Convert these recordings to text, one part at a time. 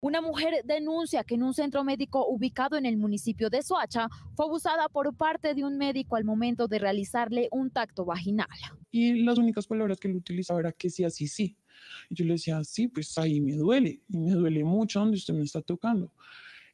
Una mujer denuncia que en un centro médico ubicado en el municipio de Soacha fue abusada por parte de un médico al momento de realizarle un tacto vaginal. Y las únicas palabras que él utilizaba era que sí, así, sí. Y yo le decía, sí, pues ahí me duele, y me duele mucho donde usted me está tocando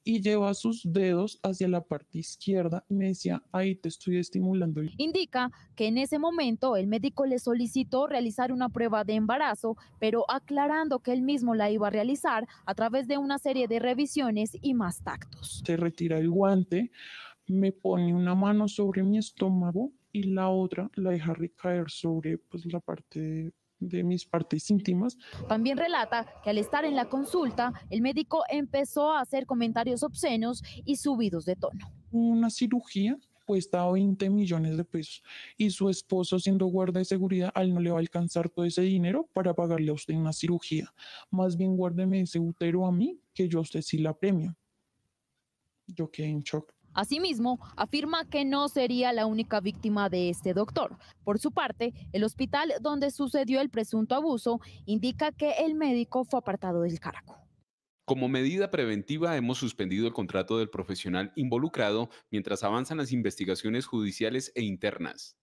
y lleva sus dedos hacia la parte izquierda y me decía, ahí te estoy estimulando. Indica que en ese momento el médico le solicitó realizar una prueba de embarazo, pero aclarando que él mismo la iba a realizar a través de una serie de revisiones y más tactos. Se retira el guante, me pone una mano sobre mi estómago y la otra la deja recaer sobre pues, la parte de mis partes íntimas. También relata que al estar en la consulta, el médico empezó a hacer comentarios obscenos y subidos de tono. Una cirugía cuesta 20 millones de pesos y su esposo siendo guarda de seguridad, al no le va a alcanzar todo ese dinero para pagarle a usted una cirugía. Más bien guárdeme ese útero a mí, que yo a usted sí la premio. Yo quedé en shock. Asimismo, afirma que no sería la única víctima de este doctor. Por su parte, el hospital donde sucedió el presunto abuso indica que el médico fue apartado del cargo. Como medida preventiva, hemos suspendido el contrato del profesional involucrado mientras avanzan las investigaciones judiciales e internas.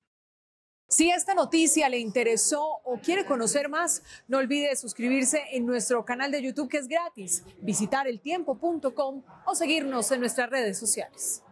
Si esta noticia le interesó o quiere conocer más, no olvide suscribirse en nuestro canal de YouTube que es gratis, visitar eltiempo.com o seguirnos en nuestras redes sociales.